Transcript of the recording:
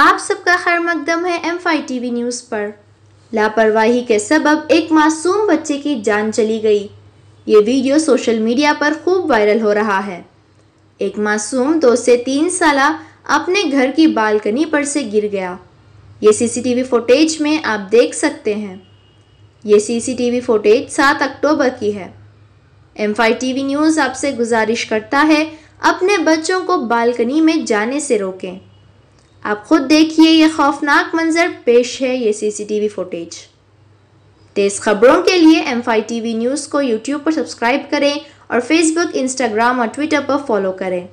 आप सबका खैर मकदम है एम फाई टी वी न्यूज़ पर लापरवाही के सबब एक मासूम बच्चे की जान चली गई ये वीडियो सोशल मीडिया पर खूब वायरल हो रहा है एक मासूम दो से तीन साल अपने घर की बालकनी पर से गिर गया ये सीसीटीवी फुटेज में आप देख सकते हैं ये सीसीटीवी फुटेज सात अक्टूबर की है एम फाई टीवी न्यूज़ आपसे गुजारिश करता है अपने बच्चों को बालकनी में जाने से रोकें आप खुद देखिए ये खौफनाक मंजर पेश है ये सीसीटीवी फुटेज तेज़ खबरों के लिए एम टीवी न्यूज़ को यूट्यूब पर सब्सक्राइब करें और फेसबुक इंस्टाग्राम और ट्विटर पर फॉलो करें